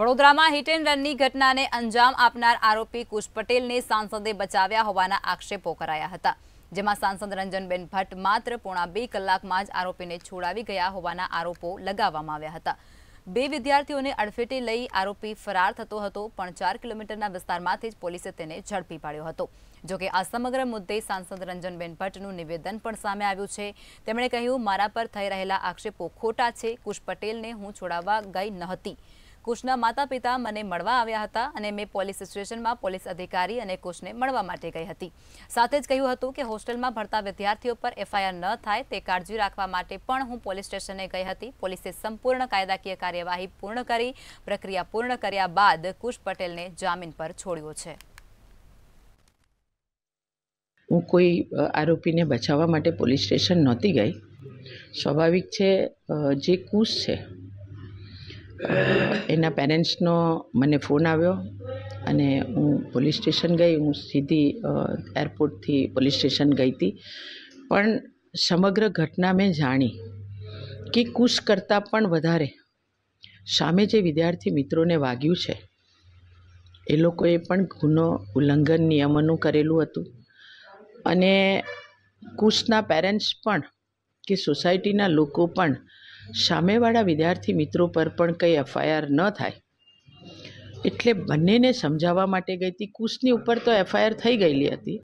વડોદરામાં hit and રનની ઘટનાને અંજામ આપનાર આરોપી કુશ પટેલને સાંસદે બચાવ્યા હોવાના આક્ષેપો કરાયા હતા જેમાં સાંસદ રંજનબેન ભટ્ટ માત્ર પોણા બે કલાકમાં જ આરોપીને છોડાવી ગયા હોવાના આરોપો લગાવવામાં આવ્યા હતા બે વિદ્યાર્થીઓને અડફેટે લઈ આરોપી ફરાર થતો હતો પણ ચાર કિલોમીટરના વિસ્તારમાંથી જ પોલીસે તેને ઝડપી પાડ્યો હતો જોકે આ સમગ્ર મુદ્દે સાંસદ રંજનબેન ભટ્ટનું નિવેદન પણ સામે આવ્યું છે તેમણે કહ્યું મારા પર થઈ રહેલા આક્ષેપો ખોટા છે કુશ પટેલને હું છોડાવવા ગઈ નહોતી કુશના માતા પિતા મને મળવા આવ્યા હતા અને મેં પોલીસ સ્ટેશનમાં પોલીસ અધિકારી અને કુશને મળવા માટે ગઈ હતી સાથે જ કહ્યું હતું કે હોસ્ટેલમાં ભણતા વિદ્યાર્થીઓ પર એફઆઈઆર ન થાય તે કાળજી રાખવા માટે પણ હું પોલીસ સ્ટેશને ગઈ હતી પોલીસે સંપૂર્ણ કાયદાકીય કાર્યવાહી પૂર્ણ કરી પ્રક્રિયા પૂર્ણ કર્યા બાદ કુશ પટેલને જામીન પર છોડ્યો છે હું કોઈ આરોપીને બચાવવા માટે પોલીસ સ્ટેશન નહોતી ગઈ સ્વાભાવિક છે જે કુશ છે એના પેરેન્ટ્સનો મને ફોન આવ્યો અને હું પોલીસ સ્ટેશન ગઈ હું સીધી એરપોર્ટથી પોલીસ સ્ટેશન ગઈ હતી પણ સમગ્ર ઘટના મેં જાણી કે કુશ કરતાં પણ વધારે સામે જે વિદ્યાર્થી મિત્રોને વાગ્યું છે એ લોકોએ પણ ગુનો ઉલ્લંઘન નિયમોનું કરેલું હતું અને કુશના પેરેન્ટ્સ પણ કે સોસાયટીના લોકો પણ સામેવાળા વિદ્યાર્થી મિત્રો પર પણ કંઈ એફઆઈઆર ન થાય એટલે બંનેને સમજાવવા માટે ગઈ હતી કુશની ઉપર તો એફઆઈઆર થઈ ગયેલી હતી